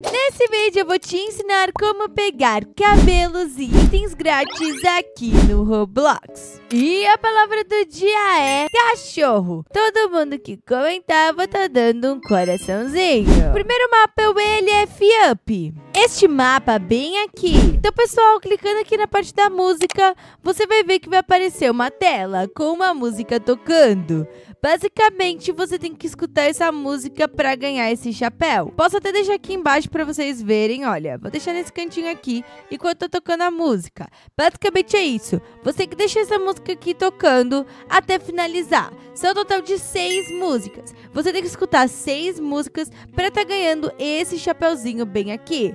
Nesse vídeo eu vou te ensinar como pegar cabelos e itens grátis aqui no Roblox. E a palavra do dia é cachorro. Todo mundo que comentava tá dando um coraçãozinho. O primeiro mapa é o UP este mapa bem aqui. Então, pessoal, clicando aqui na parte da música, você vai ver que vai aparecer uma tela com uma música tocando. Basicamente, você tem que escutar essa música para ganhar esse chapéu. Posso até deixar aqui embaixo para vocês verem, olha. Vou deixar nesse cantinho aqui enquanto eu tô tocando a música. Basicamente é isso. Você tem que deixar essa música aqui tocando até finalizar. São um total de seis músicas. Você tem que escutar seis músicas para estar tá ganhando esse chapéuzinho bem aqui.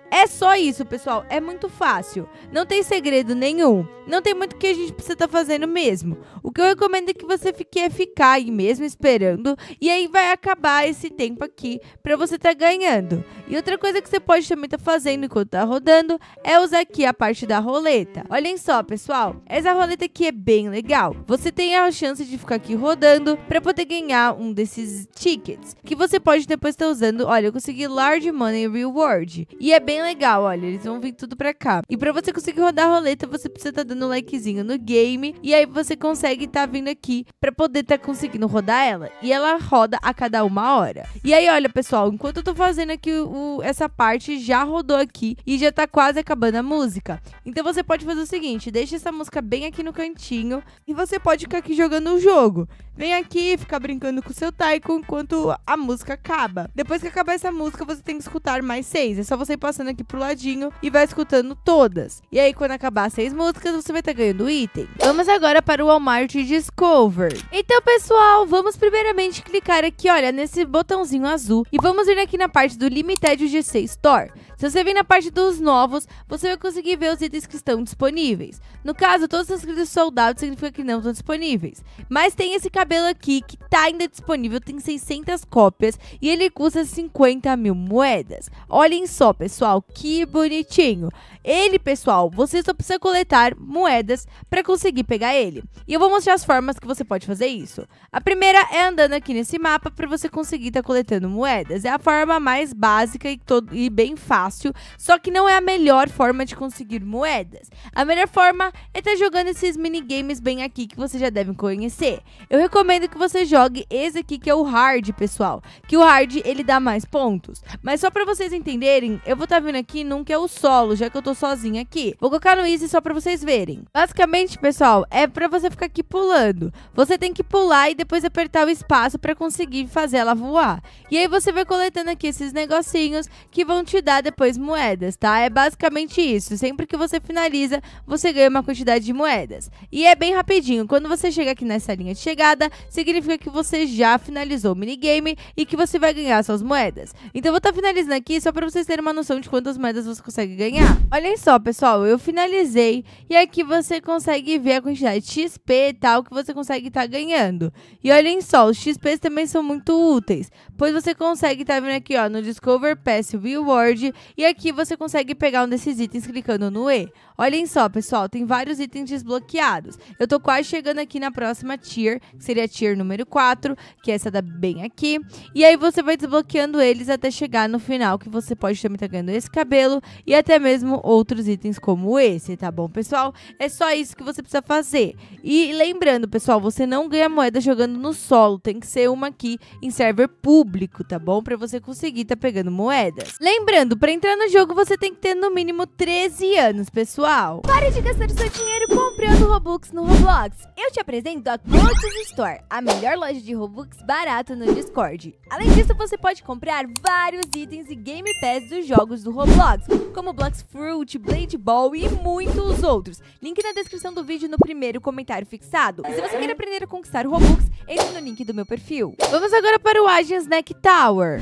É só isso, pessoal. É muito fácil. Não tem segredo nenhum. Não tem muito que a gente precisa estar tá fazendo mesmo. O que eu recomendo é que você fique é ficar aí mesmo esperando e aí vai acabar esse tempo aqui para você estar tá ganhando. E outra coisa que você pode também estar tá fazendo enquanto tá rodando é usar aqui a parte da roleta. Olhem só, pessoal. Essa roleta aqui é bem legal. Você tem a chance de ficar aqui rodando para poder ganhar um desses tickets que você pode depois estar tá usando. Olha, eu consegui Large Money Reward e é bem legal, olha, eles vão vir tudo pra cá. E pra você conseguir rodar a roleta, você precisa estar tá dando um likezinho no game, e aí você consegue estar tá vindo aqui pra poder estar tá conseguindo rodar ela. E ela roda a cada uma hora. E aí, olha, pessoal, enquanto eu tô fazendo aqui o, o, essa parte, já rodou aqui e já tá quase acabando a música. Então você pode fazer o seguinte, deixa essa música bem aqui no cantinho, e você pode ficar aqui jogando o jogo. Vem aqui, fica brincando com o seu Taiko enquanto a música acaba. Depois que acabar essa música, você tem que escutar mais seis. É só você ir passando aqui pro ladinho e vai escutando todas. E aí, quando acabar seis músicas, você vai estar tá ganhando item. Vamos agora para o Walmart Discover. Então, pessoal, vamos primeiramente clicar aqui, olha, nesse botãozinho azul e vamos vir aqui na parte do Limited GC Store. Se você vem na parte dos novos, você vai conseguir ver os itens que estão disponíveis. No caso, todos os inscritos soldados significa que não estão disponíveis. Mas tem esse cabelo aqui que tá ainda disponível, tem 600 cópias e ele custa 50 mil moedas. Olhem só, pessoal, que bonitinho. Ele, pessoal, você só precisa coletar moedas para conseguir pegar ele. E eu vou mostrar as formas que você pode fazer isso. A primeira é andando aqui nesse mapa para você conseguir estar tá coletando moedas. É a forma mais básica e, todo, e bem fácil fácil, só que não é a melhor forma de conseguir moedas. A melhor forma é estar tá jogando esses minigames bem aqui que vocês já devem conhecer. Eu recomendo que você jogue esse aqui que é o hard, pessoal, que o hard ele dá mais pontos. Mas só para vocês entenderem, eu vou estar tá vindo aqui num que é o solo, já que eu tô sozinha aqui. Vou colocar no easy só para vocês verem. Basicamente, pessoal, é para você ficar aqui pulando. Você tem que pular e depois apertar o espaço para conseguir fazer ela voar. E aí você vai coletando aqui esses negocinhos que vão te dar depois depois moedas, tá? É basicamente isso. Sempre que você finaliza, você ganha uma quantidade de moedas. E é bem rapidinho. Quando você chega aqui nessa linha de chegada, significa que você já finalizou o minigame e que você vai ganhar suas moedas. Então eu vou estar tá finalizando aqui só para vocês terem uma noção de quantas moedas você consegue ganhar. Olhem só, pessoal, eu finalizei e aqui você consegue ver a quantidade de XP e tal que você consegue estar tá ganhando. E olhem só, os XPs também são muito úteis, pois você consegue estar tá vendo aqui, ó, no Discover Pass Reward e aqui você consegue pegar um desses itens clicando no E. Olhem só, pessoal, tem vários itens desbloqueados. Eu tô quase chegando aqui na próxima tier, que seria a tier número 4, que é essa da bem aqui. E aí você vai desbloqueando eles até chegar no final, que você pode também estar tá ganhando esse cabelo e até mesmo outros itens como esse, tá bom, pessoal? É só isso que você precisa fazer. E lembrando, pessoal, você não ganha moeda jogando no solo, tem que ser uma aqui em server público, tá bom? Pra você conseguir tá pegando moedas. Lembrando, pra para entrar no jogo, você tem que ter no mínimo 13 anos, pessoal. Pare de gastar seu dinheiro comprando Robux no Roblox. Eu te apresento a Gold's Store, a melhor loja de Robux barato no Discord. Além disso, você pode comprar vários itens e Game Pass dos jogos do Roblox, como Blox Fruit, Blade Ball e muitos outros. Link na descrição do vídeo no primeiro comentário fixado. E se você quer aprender a conquistar Robux, entre no link do meu perfil. Vamos agora para o Agent Snack Tower.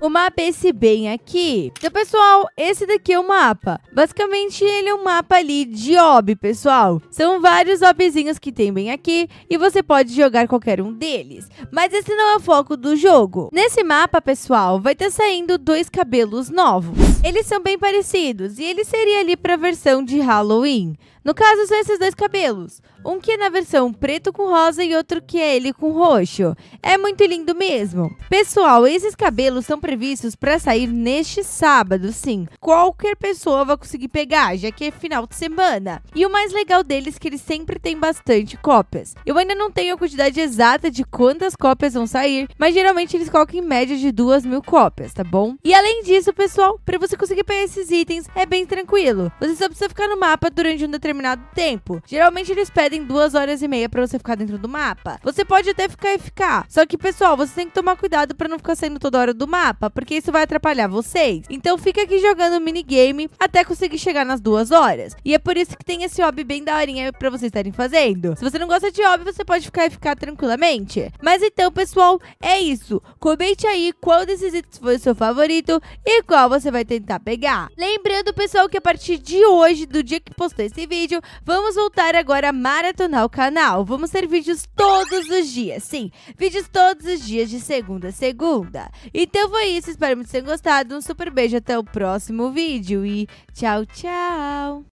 O mapa é esse bem aqui. Então, pessoal, esse daqui é o mapa. Basicamente, ele é um mapa ali de ob, pessoal. São vários obzinhos que tem bem aqui e você pode jogar qualquer um deles. Mas esse não é o foco do jogo. Nesse mapa, pessoal, vai estar tá saindo dois cabelos novos. Eles são bem parecidos e ele seria ali para a versão de Halloween. No caso, são esses dois cabelos. Um que é na versão preto com rosa e outro que é ele com roxo. É muito lindo mesmo. Pessoal, esses cabelos são previstos para sair neste sábado, sim. Qualquer pessoa vai conseguir pegar, já que é final de semana. E o mais legal deles é que eles sempre têm bastante cópias. Eu ainda não tenho a quantidade exata de quantas cópias vão sair, mas geralmente eles colocam em média de duas mil cópias, tá bom? E além disso, pessoal, para você você conseguir pegar esses itens é bem tranquilo. Você só precisa ficar no mapa durante um determinado tempo. Geralmente eles pedem duas horas e meia para você ficar dentro do mapa. Você pode até ficar e ficar. Só que, pessoal, você tem que tomar cuidado para não ficar saindo toda hora do mapa, porque isso vai atrapalhar vocês. Então fica aqui jogando o minigame até conseguir chegar nas duas horas. E é por isso que tem esse hobby bem daorinha para vocês estarem fazendo. Se você não gosta de hobby, você pode ficar e ficar tranquilamente. Mas então, pessoal, é isso. Comente aí qual desses itens foi o seu favorito e qual você vai ter tentar pegar. Lembrando, pessoal, que a partir de hoje, do dia que postou esse vídeo, vamos voltar agora a maratonar o canal. Vamos ter vídeos todos os dias, sim. Vídeos todos os dias, de segunda a segunda. Então foi isso, espero muito que vocês tenham gostado. Um super beijo, até o próximo vídeo e tchau, tchau!